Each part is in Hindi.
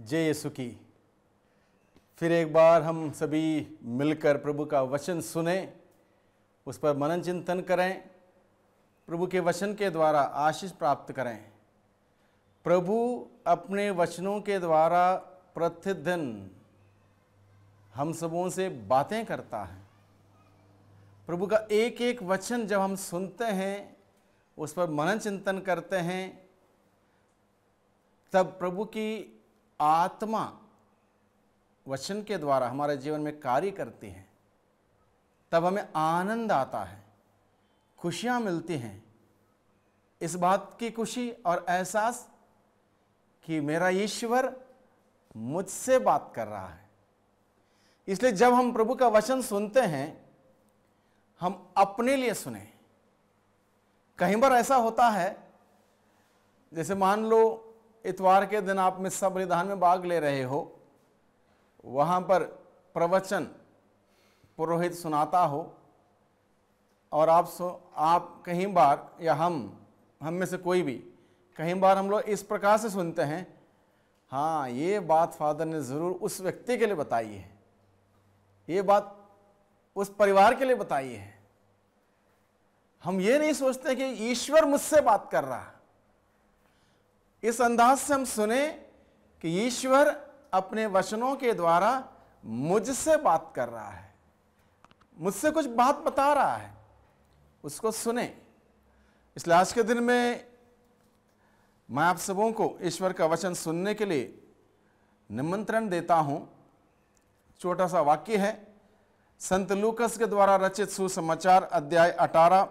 जय यसु की फिर एक बार हम सभी मिलकर प्रभु का वचन सुने उस पर मनन चिंतन करें प्रभु के वचन के द्वारा आशीष प्राप्त करें प्रभु अपने वचनों के द्वारा प्रतिदिन हम सबों से बातें करता है प्रभु का एक एक वचन जब हम सुनते हैं उस पर मनन चिंतन करते हैं तब प्रभु की आत्मा वचन के द्वारा हमारे जीवन में कार्य करती है तब हमें आनंद आता है खुशियाँ मिलती हैं इस बात की खुशी और एहसास कि मेरा ईश्वर मुझसे बात कर रहा है इसलिए जब हम प्रभु का वचन सुनते हैं हम अपने लिए सुने कहीं बार ऐसा होता है जैसे मान लो इतवार के दिन आप मिस्सा परिधान में भाग ले रहे हो वहाँ पर प्रवचन पुरोहित सुनाता हो और आप सो आप कहीं बार या हम हम में से कोई भी कहीं बार हम लोग इस प्रकार से सुनते हैं हाँ ये बात फादर ने ज़रूर उस व्यक्ति के लिए बताई है ये बात उस परिवार के लिए बताई है हम ये नहीं सोचते कि ईश्वर मुझसे बात कर रहा इस अंदाज से हम सुने कि ईश्वर अपने वचनों के द्वारा मुझसे बात कर रहा है मुझसे कुछ बात बता रहा है उसको सुने इसलिए आज के दिन में मैं आप सबों को ईश्वर का वचन सुनने के लिए निमंत्रण देता हूं छोटा सा वाक्य है संत लूकस के द्वारा रचित सुसमाचार अध्याय 18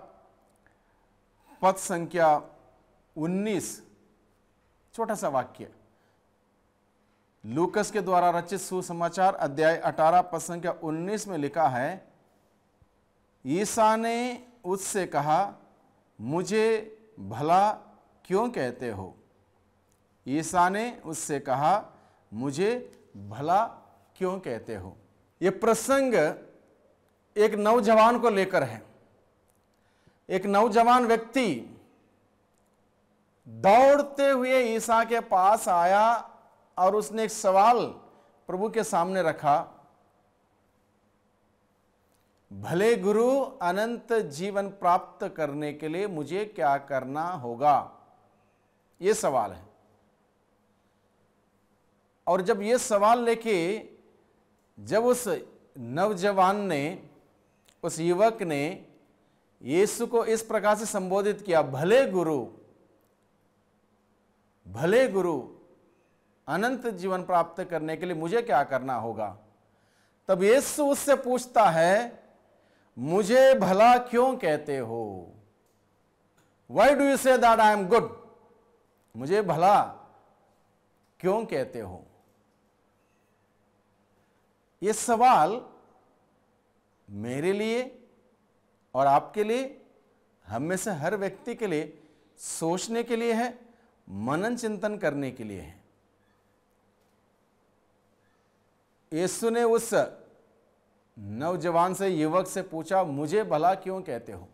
पद संख्या 19 छोटा सा वाक्य लूकस के द्वारा रचित सुसमाचार अध्याय 18 पसंद का 19 में लिखा है ईसा ने उससे कहा मुझे भला क्यों कहते हो ईसा ने उससे कहा मुझे भला क्यों कहते हो यह प्रसंग एक नौजवान को लेकर है एक नौजवान व्यक्ति दौड़ते हुए ईसा के पास आया और उसने एक सवाल प्रभु के सामने रखा भले गुरु अनंत जीवन प्राप्त करने के लिए मुझे क्या करना होगा यह सवाल है और जब ये सवाल लेके जब उस नौजवान ने उस युवक ने यीशु को इस प्रकार से संबोधित किया भले गुरु भले गुरु अनंत जीवन प्राप्त करने के लिए मुझे क्या करना होगा तब यीशु उससे पूछता है मुझे भला क्यों कहते हो why do you say that I am good मुझे भला क्यों कहते हो ये सवाल मेरे लिए और आपके लिए हम में से हर व्यक्ति के लिए सोचने के लिए है मनन चिंतन करने के लिए हैं यीशु ने उस नौजवान से युवक से पूछा मुझे भला क्यों कहते हो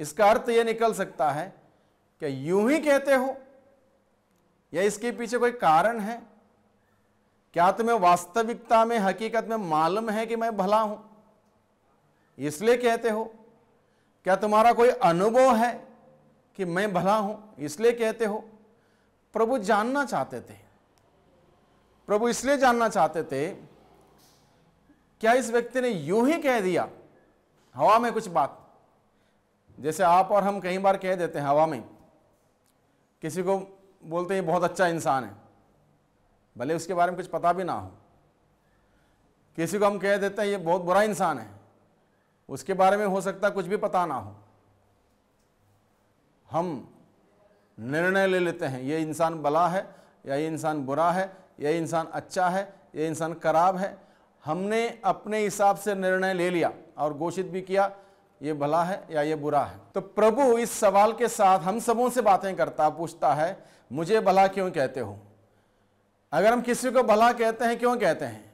इसका अर्थ यह निकल सकता है कि यूं ही कहते हो या इसके पीछे कोई कारण है क्या तुम्हें वास्तविकता में हकीकत में मालूम है कि मैं भला हूं इसलिए कहते हो क्या तुम्हारा कोई अनुभव है कि मैं भला हूं इसलिए कहते हो प्रभु जानना चाहते थे प्रभु इसलिए जानना चाहते थे क्या इस व्यक्ति ने यूं ही कह दिया हवा में कुछ बात जैसे आप और हम कई बार कह देते हैं हवा में किसी को बोलते हैं बहुत अच्छा इंसान है भले उसके बारे में कुछ पता भी ना हो किसी को हम कह देते हैं ये बहुत बुरा इंसान है उसके बारे में हो सकता कुछ भी पता ना हो हम निर्णय ले लेते हैं ये इंसान भला है या ये इंसान बुरा है ये इंसान अच्छा है ये इंसान खराब है हमने अपने हिसाब से निर्णय ले लिया और घोषित भी किया ये भला है या ये बुरा है तो प्रभु इस सवाल के साथ हम सबों से बातें करता पूछता है मुझे भला क्यों कहते हो अगर हम किसी को भला कहते हैं क्यों कहते हैं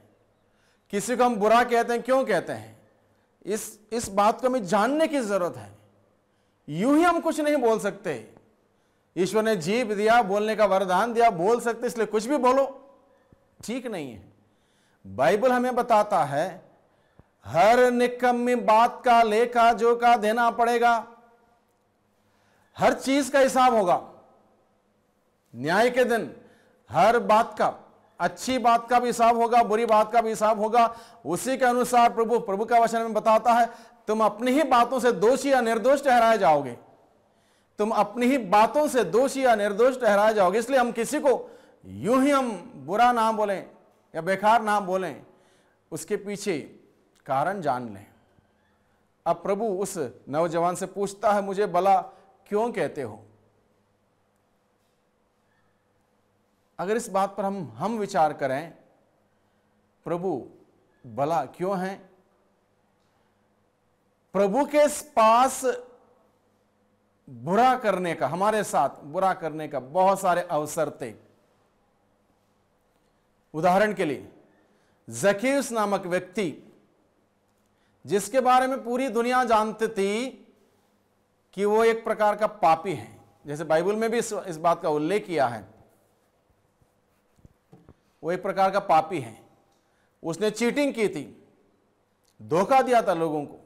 किसी को हम बुरा कहते हैं क्यों कहते हैं इस इस बात को हमें जानने की ज़रूरत है यूं ही हम कुछ नहीं बोल सकते ईश्वर ने जीव दिया बोलने का वरदान दिया बोल सकते इसलिए कुछ भी बोलो ठीक नहीं है बाइबल हमें बताता है हर निकम्मी बात का लेखा जो का देना पड़ेगा हर चीज का हिसाब होगा न्याय के दिन हर बात का अच्छी बात का भी हिसाब होगा बुरी बात का भी हिसाब होगा उसी के अनुसार प्रभु प्रभु का वचन में बताता है तुम अपनी ही बातों से दोषी या निर्दोष ठहराए जाओगे तुम अपनी ही बातों से दोषी या निर्दोष ठहराए जाओगे इसलिए हम किसी को यूं ही हम बुरा ना बोलें या बेकार ना बोलें उसके पीछे कारण जान लें अब प्रभु उस नौजवान से पूछता है मुझे भला क्यों कहते हो अगर इस बात पर हम हम विचार करें प्रभु भला क्यों हैं प्रभु के पास बुरा करने का हमारे साथ बुरा करने का बहुत सारे अवसर थे उदाहरण के लिए जकीस नामक व्यक्ति जिसके बारे में पूरी दुनिया जानती थी कि वो एक प्रकार का पापी है जैसे बाइबल में भी इस, इस बात का उल्लेख किया है वो एक प्रकार का पापी है उसने चीटिंग की थी धोखा दिया था लोगों को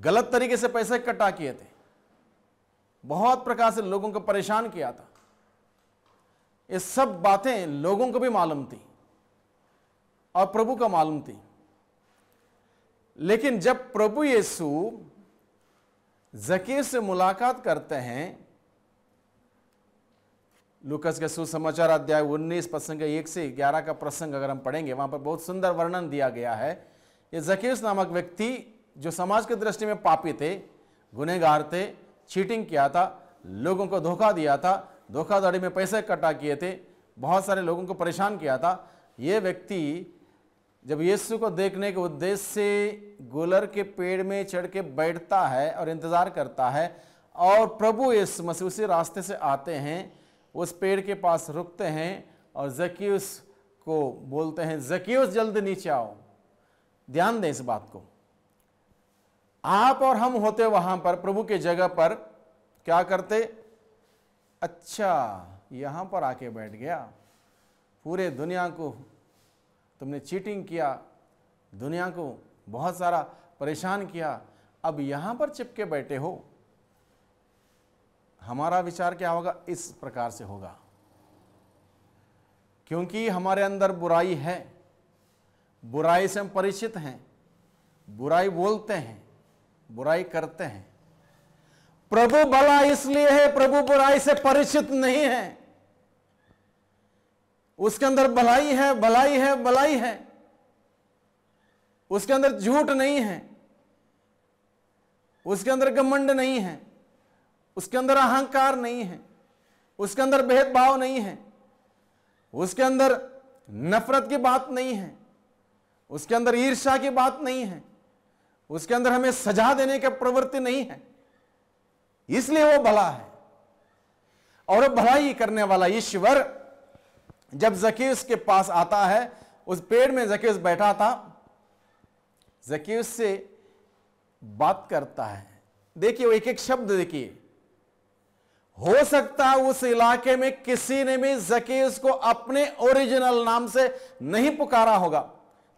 गलत तरीके से पैसे इकट्ठा किए थे बहुत प्रकार से लोगों को परेशान किया था ये सब बातें लोगों को भी मालूम थी और प्रभु को मालूम थी लेकिन जब प्रभु यीशु जकीर से मुलाकात करते हैं लुकस के सुसमाचार अध्याय 19 प्रसंग एक से 11 का प्रसंग अगर हम पढ़ेंगे वहां पर बहुत सुंदर वर्णन दिया गया है ये जकीस नामक व्यक्ति जो समाज की दृष्टि में पापी थे गुनहगार थे चीटिंग किया था लोगों को धोखा दिया था धोखाधड़ी में पैसे इकट्ठा किए थे बहुत सारे लोगों को परेशान किया था ये व्यक्ति जब यीशु को देखने के उद्देश्य से गुलर के पेड़ में चढ़ के बैठता है और इंतज़ार करता है और प्रभु यीशु मसीह उसी रास्ते से आते हैं उस पेड़ के पास रुकते हैं और जकीस को बोलते हैं जकीस जल्द नीचे आओ ध्यान दें इस बात को आप और हम होते वहां पर प्रभु के जगह पर क्या करते अच्छा यहां पर आके बैठ गया पूरे दुनिया को तुमने चीटिंग किया दुनिया को बहुत सारा परेशान किया अब यहाँ पर चिपके बैठे हो हमारा विचार क्या होगा इस प्रकार से होगा क्योंकि हमारे अंदर बुराई है बुराई से हम परिचित हैं बुराई बोलते हैं बुराई करते हैं प्रभु भला इसलिए है प्रभु बुराई से परिचित नहीं है उसके अंदर भलाई है भलाई है भलाई है उसके अंदर झूठ नहीं है उसके अंदर घमंड नहीं है उसके अंदर अहंकार नहीं है उसके अंदर भेदभाव नहीं है उसके अंदर नफरत की बात नहीं है उसके अंदर ईर्षा की बात नहीं है उसके अंदर हमें सजा देने की प्रवृत्ति नहीं है इसलिए वो भला है और भलाई करने वाला ईश्वर जब जकीस के पास आता है उस पेड़ में जकीस बैठा था जकीस से बात करता है देखिए वो एक एक शब्द देखिए हो सकता है उस इलाके में किसी ने भी जकीस को अपने ओरिजिनल नाम से नहीं पुकारा होगा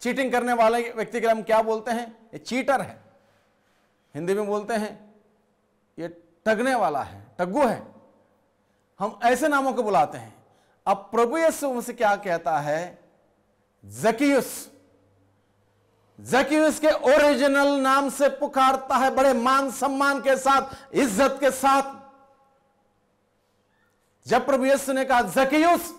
चीटिंग करने वाले व्यक्ति के लिए हम क्या बोलते हैं ये चीटर है हिंदी में बोलते हैं ये ठगने वाला है टग्गू है हम ऐसे नामों को बुलाते हैं अब प्रभु यीशु से क्या कहता है जकियुस जकियुस के ओरिजिनल नाम से पुकारता है बड़े मान सम्मान के साथ इज्जत के साथ जब प्रभु यीशु ने कहा जकियुस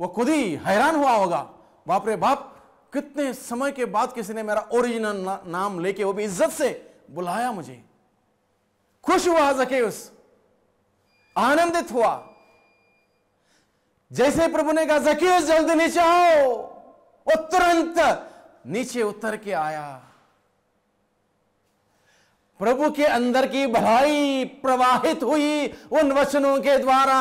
वो खुद ही हैरान हुआ होगा बाप रे बाप कितने समय के बाद किसी ने मेरा ओरिजिनल ना, नाम लेके वो भी इज्जत से बुलाया मुझे खुश हुआ जकेउस आनंदित हुआ जैसे प्रभु ने कहा जके जल्दी नीचे आओ और तुरंत नीचे उतर के आया प्रभु के अंदर की भलाई प्रवाहित हुई उन वचनों के द्वारा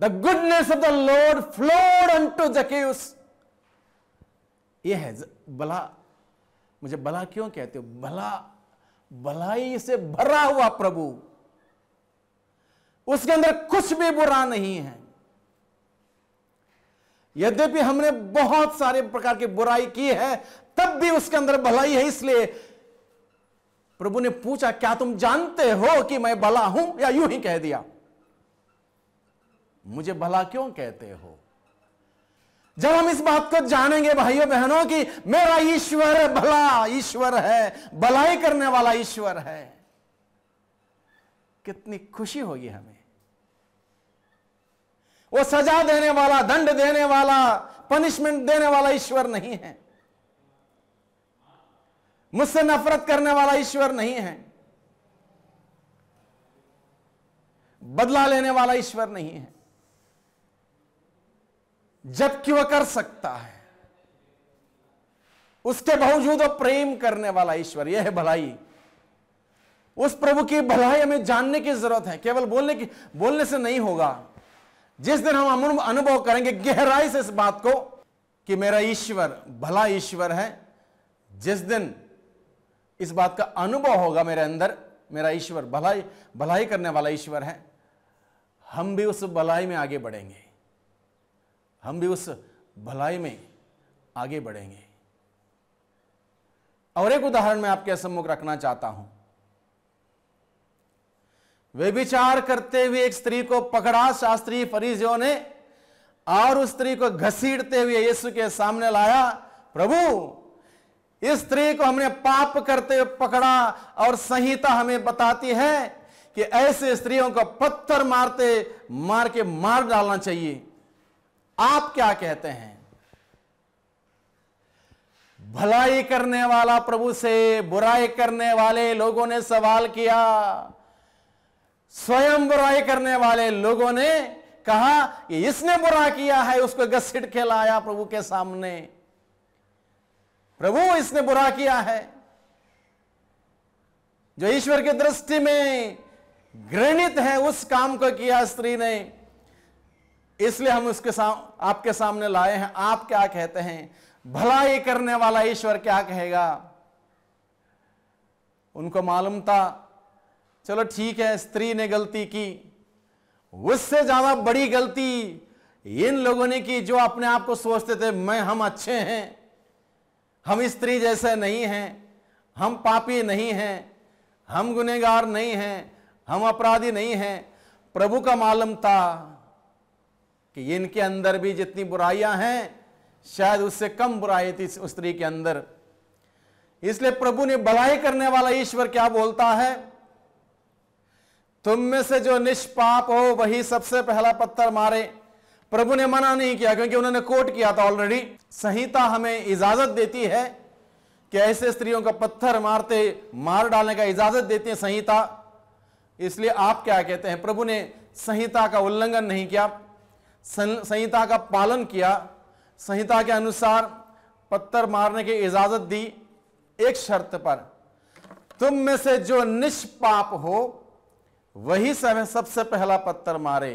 the goodness of the Lord floor to Zacchaeus ये है भला मुझे भला क्यों कहते हो भला भलाई से भरा हुआ प्रभु उसके अंदर कुछ भी बुरा नहीं है यद्यपि हमने बहुत सारे प्रकार की बुराई की है तब भी उसके अंदर भलाई है इसलिए प्रभु ने पूछा क्या तुम जानते हो कि मैं भला हूं या यूं ही कह दिया मुझे भला क्यों कहते हो जब हम इस बात को जानेंगे भाइयों बहनों की मेरा ईश्वर भला ईश्वर है भलाई करने वाला ईश्वर है कितनी खुशी होगी हमें वो सजा देने वाला दंड देने वाला पनिशमेंट देने वाला ईश्वर नहीं है मुझसे नफरत करने वाला ईश्वर नहीं है बदला लेने वाला ईश्वर नहीं है जबकि वह कर सकता है उसके बावजूद वह प्रेम करने वाला ईश्वर यह है भलाई उस प्रभु की भलाई हमें जानने की जरूरत है केवल बोलने की बोलने से नहीं होगा जिस दिन हम अनुभव करेंगे गहराई से इस बात को कि मेरा ईश्वर भला ईश्वर है जिस दिन इस बात का अनुभव होगा मेरे अंदर मेरा ईश्वर भलाई भलाई करने वाला ईश्वर है हम भी उस भलाई में आगे बढ़ेंगे हम भी उस भलाई में आगे बढ़ेंगे और एक उदाहरण मैं आपके सम्मुख रखना चाहता हूं वे विचार करते हुए एक स्त्री को पकड़ा शास्त्री फरीजियों ने और उस स्त्री को घसीटते हुए यीशु के सामने लाया प्रभु इस स्त्री को हमने पाप करते हुए पकड़ा और संहिता हमें बताती है कि ऐसे स्त्रियों को पत्थर मारते मार के मार डालना चाहिए आप क्या कहते हैं भलाई करने वाला प्रभु से बुराई करने वाले लोगों ने सवाल किया स्वयं बुराई करने वाले लोगों ने कहा कि इसने बुरा किया है उसको घसीट के लाया प्रभु के सामने प्रभु इसने बुरा किया है जो ईश्वर की दृष्टि में घृणित है उस काम को किया स्त्री ने इसलिए हम उसके साम आपके सामने लाए हैं आप क्या कहते हैं भला ये करने वाला ईश्वर क्या कहेगा उनको मालूम था चलो ठीक है स्त्री ने गलती की उससे ज्यादा बड़ी गलती इन लोगों ने की जो अपने आप को सोचते थे मैं हम अच्छे हैं हम स्त्री जैसे नहीं हैं हम पापी नहीं हैं हम गुनेगार नहीं हैं हम अपराधी नहीं हैं प्रभु का मालूम था कि इनके अंदर भी जितनी बुराइयां हैं शायद उससे कम बुराई थी उस स्त्री के अंदर इसलिए प्रभु ने भलाई करने वाला ईश्वर क्या बोलता है तुम में से जो निष्पाप हो वही सबसे पहला पत्थर मारे प्रभु ने मना नहीं किया क्योंकि उन्होंने कोट किया था ऑलरेडी संहिता हमें इजाजत देती है कि ऐसे स्त्रियों का पत्थर मारते मार डालने का इजाजत देती है संहिता इसलिए आप क्या कहते हैं प्रभु ने संहिता का उल्लंघन नहीं किया संहिता का पालन किया संहिता के अनुसार पत्थर मारने की इजाजत दी एक शर्त पर तुम में से जो निष्पाप हो वही समय सबसे पहला पत्थर मारे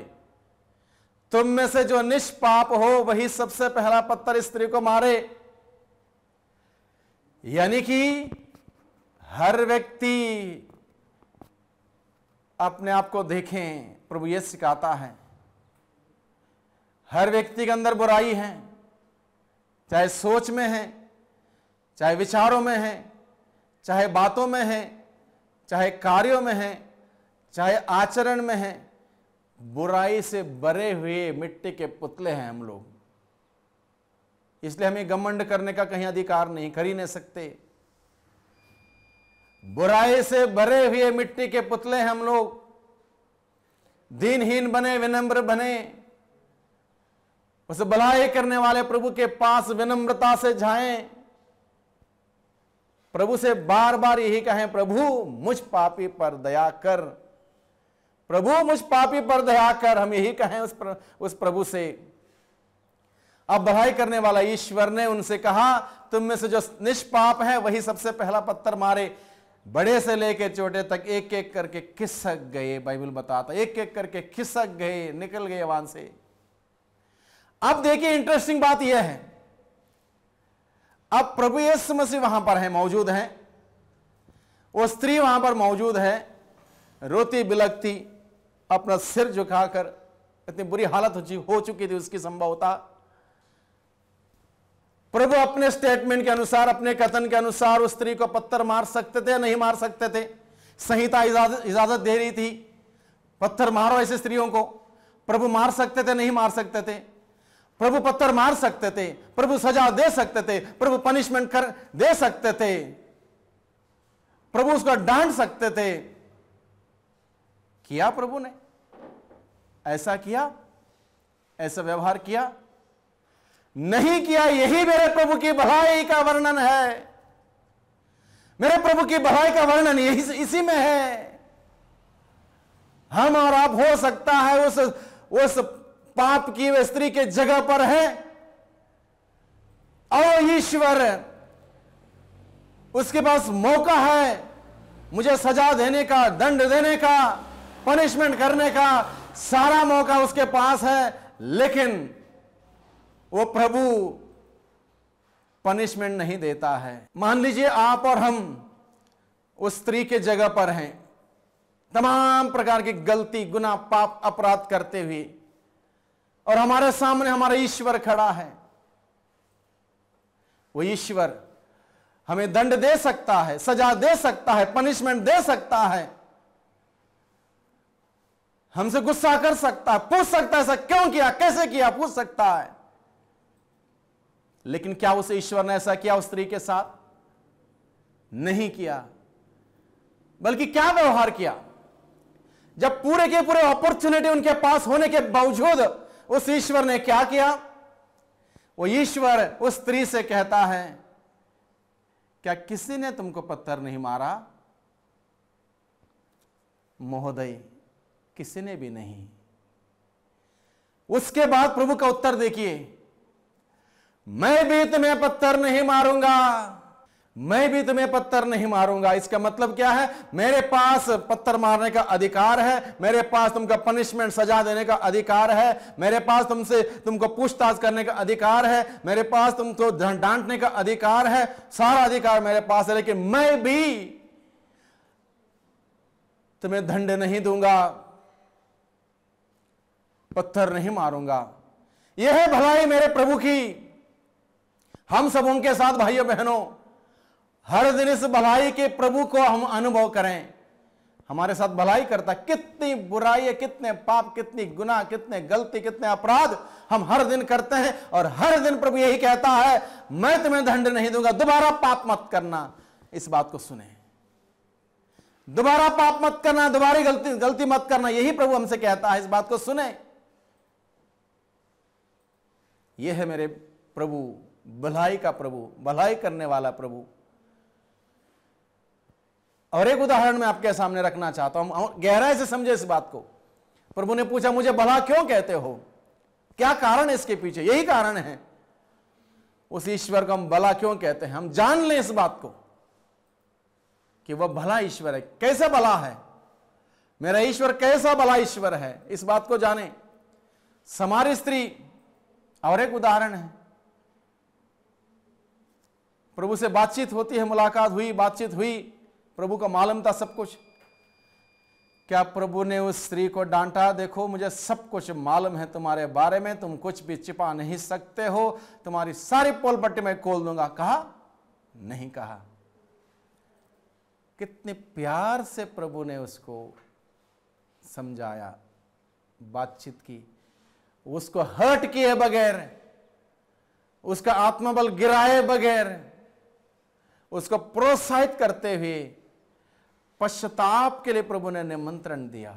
तुम में से जो निष्पाप हो वही सबसे पहला पत्थर स्त्री को मारे यानी कि हर व्यक्ति अपने आप को देखें प्रभु ये सिखाता है हर व्यक्ति के अंदर बुराई है चाहे सोच में है चाहे विचारों में है चाहे बातों में है चाहे कार्यों में है चाहे आचरण में है बुराई से बरे हुए मिट्टी के पुतले हैं हम लोग इसलिए हमें घमंड करने का कहीं अधिकार नहीं कर ही नहीं सकते बुराई से भरे हुए मिट्टी के पुतले हैं हम लोग दिनहीन बने विनम्र बने उस भलाई करने वाले प्रभु के पास विनम्रता से जाएं प्रभु से बार बार यही कहें प्रभु मुझ पापी पर दया कर प्रभु मुझ पापी पर दया कर हम यही कहें उस प्र, उस प्रभु से अब भलाई करने वाला ईश्वर ने उनसे कहा तुम में से जो निष्पाप है वही सबसे पहला पत्थर मारे बड़े से लेके छोटे तक एक एक करके खिसक गए बाइबल बताता एक एक करके खिसक गए निकल गए वहां से अब देखिए इंटरेस्टिंग बात यह है अब प्रभु यीशु मसीह वहां पर है मौजूद है वो स्त्री वहां पर मौजूद है रोती बिलकती अपना सिर झुकाकर इतनी बुरी हालत हो चुकी थी उसकी संभवता प्रभु अपने स्टेटमेंट के अनुसार अपने कथन के अनुसार उस स्त्री को पत्थर मार सकते थे नहीं मार सकते थे संहिता इजाजत दे रही थी पत्थर मारो ऐसे स्त्रियों को प्रभु मार सकते थे नहीं मार सकते थे प्रभु पत्थर मार सकते थे प्रभु सजा दे सकते थे प्रभु पनिशमेंट कर दे सकते थे प्रभु उसको डांट सकते थे किया प्रभु ने ऐसा किया ऐसा व्यवहार किया नहीं किया यही मेरे प्रभु की भलाई का वर्णन है मेरे प्रभु की भलाई का वर्णन यही इसी में है हम और आप हो सकता है उस उस पाप की वे स्त्री के जगह पर है और ईश्वर उसके पास मौका है मुझे सजा देने का दंड देने का पनिशमेंट करने का सारा मौका उसके पास है लेकिन वो प्रभु पनिशमेंट नहीं देता है मान लीजिए आप और हम उस स्त्री के जगह पर हैं तमाम प्रकार की गलती गुना पाप अपराध करते हुए और हमारे सामने हमारा ईश्वर खड़ा है वो ईश्वर हमें दंड दे सकता है सजा दे सकता है पनिशमेंट दे सकता है हमसे गुस्सा कर सकता है पूछ सकता है ऐसा क्यों किया कैसे किया पूछ सकता है लेकिन क्या उस ईश्वर ने ऐसा किया उस स्त्री के साथ नहीं किया बल्कि क्या व्यवहार किया जब पूरे के पूरे अपॉर्चुनिटी उनके पास होने के बावजूद उस ईश्वर ने क्या किया वो ईश्वर उस स्त्री से कहता है क्या किसी ने तुमको पत्थर नहीं मारा महोदय किसी ने भी नहीं उसके बाद प्रभु का उत्तर देखिए मैं भी तुम्हें पत्थर नहीं मारूंगा मैं भी तुम्हें पत्थर नहीं मारूंगा इसका मतलब क्या है मेरे पास पत्थर मारने का अधिकार है मेरे पास तुमका पनिशमेंट सजा देने का अधिकार है मेरे पास तुमसे तुमको पूछताछ करने का अधिकार है मेरे पास तुमको डांटने का अधिकार है सारा अधिकार मेरे पास है लेकिन मैं भी तुम्हें दंड नहीं दूंगा पत्थर नहीं मारूंगा यह है भलाई मेरे प्रभु की हम सब उनके साथ भाइयों बहनों हर दिन इस भलाई के प्रभु को हम अनुभव करें हमारे साथ भलाई करता कितनी बुराई कितने पाप कितनी गुना कितने गलती कितने अपराध हम हर दिन करते हैं और हर दिन प्रभु यही कहता है मैं तुम्हें दंड नहीं दूंगा दोबारा पाप मत करना इस बात को सुने दोबारा पाप मत करना दोबारा गलती गलती मत करना यही प्रभु हमसे कहता है इस बात को सुने यह है मेरे प्रभु भलाई का प्रभु भलाई करने वाला प्रभु और एक उदाहरण मैं आपके सामने रखना चाहता हूं गहराई से समझे इस बात को प्रभु ने पूछा मुझे भला क्यों कहते हो क्या कारण है इसके पीछे यही कारण है उस ईश्वर को हम भला क्यों कहते हैं हम जान लें इस बात को कि वह भला ईश्वर है कैसा भला है मेरा ईश्वर कैसा भला ईश्वर है इस बात को जाने समार स्त्री और एक उदाहरण है प्रभु से बातचीत होती है मुलाकात हुई बातचीत हुई प्रभु को मालूम था सब कुछ क्या प्रभु ने उस स्त्री को डांटा देखो मुझे सब कुछ मालूम है तुम्हारे बारे में तुम कुछ भी छिपा नहीं सकते हो तुम्हारी सारी पोल पट्टी में खोल दूंगा कहा नहीं कहा कितने प्यार से प्रभु ने उसको समझाया बातचीत की उसको हर्ट किए बगैर उसका आत्मबल गिराए बगैर उसको प्रोत्साहित करते हुए पश्चाताप के लिए प्रभु ने निमंत्रण दिया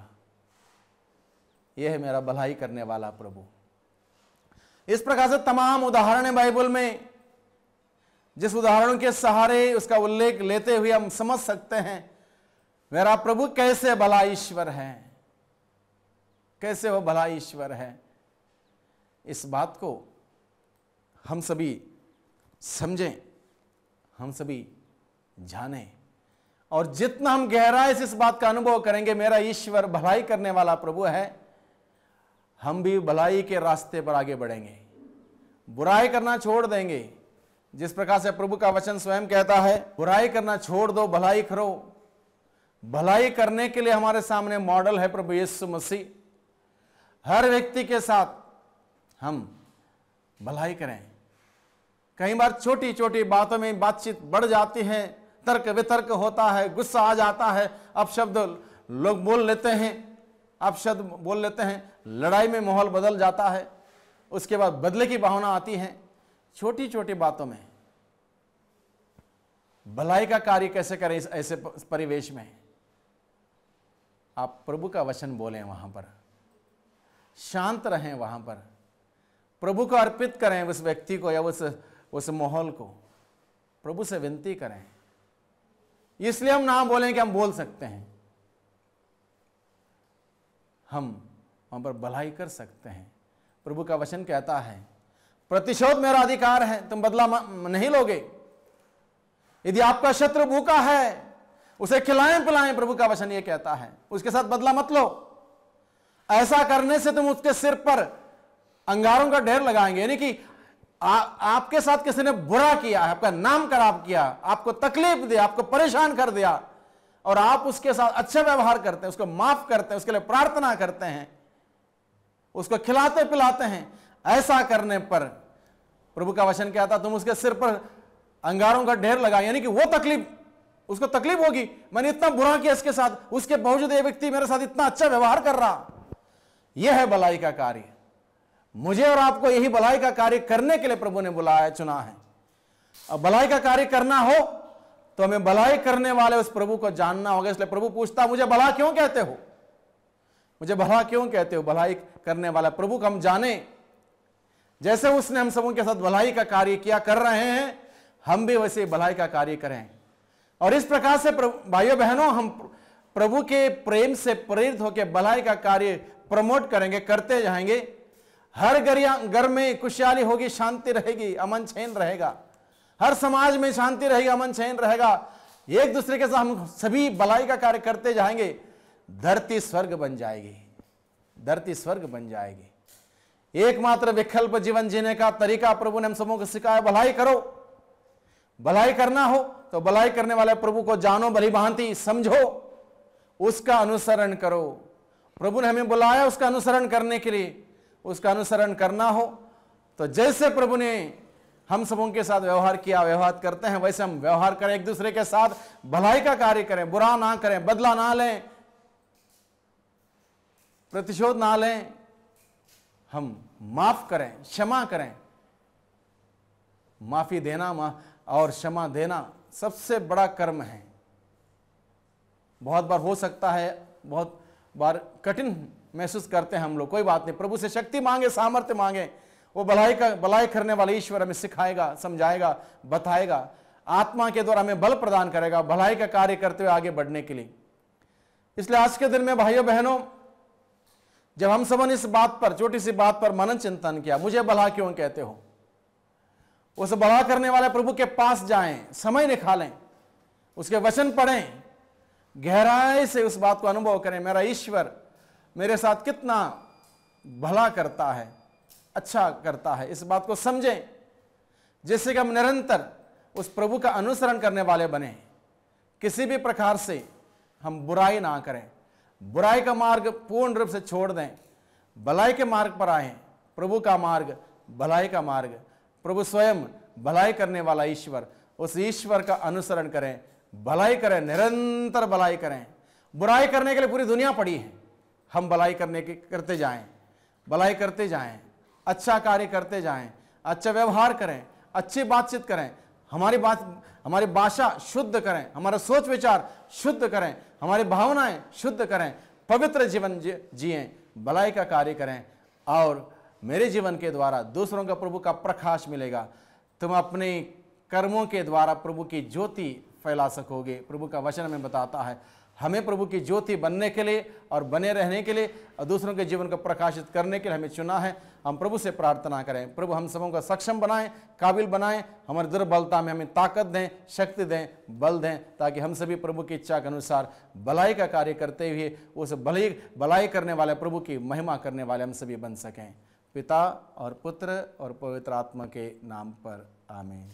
यह है मेरा भलाई करने वाला प्रभु इस प्रकार से तमाम उदाहरण है बाइबल में जिस उदाहरण के सहारे उसका उल्लेख लेते हुए हम समझ सकते हैं मेरा प्रभु कैसे भला ईश्वर है कैसे वह भला ईश्वर है इस बात को हम सभी समझें हम सभी जानें और जितना हम गहराई से इस बात का अनुभव करेंगे मेरा ईश्वर भलाई करने वाला प्रभु है हम भी भलाई के रास्ते पर आगे बढ़ेंगे बुराई करना छोड़ देंगे जिस प्रकार से प्रभु का वचन स्वयं कहता है बुराई करना छोड़ दो भलाई करो भलाई करने के लिए हमारे सामने मॉडल है प्रभु यीशु मसीह हर व्यक्ति के साथ हम भलाई करें कई बार छोटी छोटी बातों में बातचीत बढ़ जाती है तर्क वितर्क होता है गुस्सा आ जाता है अब शब्द लोग बोल लेते हैं अब शब्द बोल लेते हैं लड़ाई में माहौल बदल जाता है उसके बाद बदले की भावना आती है छोटी छोटी बातों में भलाई का कार्य कैसे करें इस ऐसे परिवेश में आप प्रभु का वचन बोलें वहां पर शांत रहें वहां पर प्रभु को अर्पित करें उस व्यक्ति को या उस उस माहौल को प्रभु से विनती करें इसलिए हम ना बोलें कि हम बोल सकते हैं हम वहां पर भलाई कर सकते हैं प्रभु का वचन कहता है प्रतिशोध मेरा अधिकार है तुम बदला नहीं लोगे यदि आपका शत्रु भूखा है उसे खिलाएं पिलाएं प्रभु का वचन यह कहता है उसके साथ बदला मत लो ऐसा करने से तुम उसके सिर पर अंगारों का ढेर लगाएंगे यानी कि आ, आपके साथ किसी ने बुरा किया आपका नाम खराब किया आपको तकलीफ दिया आपको परेशान कर दिया और आप उसके साथ अच्छा व्यवहार करते हैं उसको माफ करते हैं उसके लिए प्रार्थना करते हैं उसको खिलाते पिलाते हैं ऐसा करने पर प्रभु का वचन क्या था तुम उसके सिर पर अंगारों का ढेर लगा यानी कि वो तकलीफ उसको तकलीफ होगी मैंने इतना बुरा किया इसके साथ उसके बावजूद ये व्यक्ति मेरे साथ इतना अच्छा व्यवहार कर रहा यह है भलाई का कार्य मुझे और आपको यही भलाई का कार्य करने के लिए प्रभु ने बुलाया चुना है अब भलाई का कार्य करना हो तो हमें भलाई करने वाले उस प्रभु को जानना होगा इसलिए प्रभु पूछता मुझे भला क्यों कहते हो मुझे भला क्यों कहते हो भलाई करने वाला प्रभु को हम जाने जैसे उसने हम सबों के साथ भलाई का कार्य किया कर रहे हैं हम भी वैसे भलाई का कार्य करें और इस प्रकार से भाइयों बहनों हम प्रभु के प्रेम से प्रेरित होकर भलाई का कार्य प्रमोट करेंगे करते जाएंगे हर घर में खुशहाली होगी शांति रहेगी अमन चैन रहेगा हर समाज में शांति रहेगी अमन चैन रहेगा एक दूसरे के साथ हम सभी भलाई का कार्य करते जाएंगे धरती स्वर्ग बन जाएगी धरती स्वर्ग बन जाएगी एकमात्र विकल्प जीवन जीने का तरीका प्रभु ने हम सबों को सिखाया भलाई करो भलाई करना हो तो भलाई करने वाले प्रभु को जानो भली भांति समझो उसका अनुसरण करो प्रभु ने हमें बुलाया उसका अनुसरण करने के लिए उसका अनुसरण करना हो तो जैसे प्रभु ने हम सबों के साथ व्यवहार किया व्यवहार करते हैं वैसे हम व्यवहार करें एक दूसरे के साथ भलाई का कार्य करें बुरा ना करें बदला ना लें प्रतिशोध ना लें हम माफ करें क्षमा करें माफी देना मा, और क्षमा देना सबसे बड़ा कर्म है बहुत बार हो सकता है बहुत बार कठिन महसूस करते हैं हम लोग कोई बात नहीं प्रभु से शक्ति मांगे सामर्थ्य मांगे वो भलाई का भलाई करने वाले ईश्वर हमें सिखाएगा समझाएगा बताएगा आत्मा के द्वारा हमें बल प्रदान करेगा भलाई का कार्य करते हुए आगे बढ़ने के लिए इसलिए आज के दिन में भाइयों बहनों जब हम सब ने इस बात पर छोटी सी बात पर मनन चिंतन किया मुझे भला क्यों कहते हो उस भला करने वाले प्रभु के पास जाएं समय निकालें उसके वचन पढ़ें गहराई से उस बात को अनुभव करें मेरा ईश्वर मेरे साथ कितना भला करता है अच्छा करता है इस बात को समझें जिससे कि हम निरंतर उस प्रभु का अनुसरण करने वाले बने किसी भी प्रकार से हम बुराई ना करें बुराई का मार्ग पूर्ण रूप से छोड़ दें भलाई के मार्ग पर आए प्रभु का मार्ग भलाई का मार्ग प्रभु स्वयं भलाई करने वाला ईश्वर उस ईश्वर का अनुसरण करें भलाई करें निरंतर भलाई करें बुराई करने के लिए पूरी दुनिया पड़ी है हम भलाई करने के करते जाएं भलाई करते जाएं अच्छा कार्य करते जाएं अच्छा व्यवहार करें अच्छी बातचीत करें हमारी बात हमारी भाषा शुद्ध करें हमारा सोच विचार शुद्ध करें हमारी भावनाएं शुद्ध करें पवित्र जीवन जिए भलाई का कार्य करें और मेरे जीवन के द्वारा दूसरों का प्रभु का प्रकाश मिलेगा तुम अपने कर्मों के द्वारा प्रभु की ज्योति फैला सकोगे प्रभु का वचन में बताता है हमें प्रभु की ज्योति बनने के लिए और बने रहने के लिए और दूसरों के जीवन को प्रकाशित करने के लिए हमें चुना है हम प्रभु से प्रार्थना करें प्रभु हम सबों को सक्षम बनाएं काबिल बनाएं हमारी दुर्बलता में हमें ताकत दें शक्ति दें बल दें ताकि हम सभी प्रभु की इच्छा के अनुसार भलाई का कार्य करते हुए उस भलाई भलाई करने वाले प्रभु की महिमा करने वाले हम सभी बन सकें पिता और पुत्र और पवित्र आत्मा के नाम पर आमीन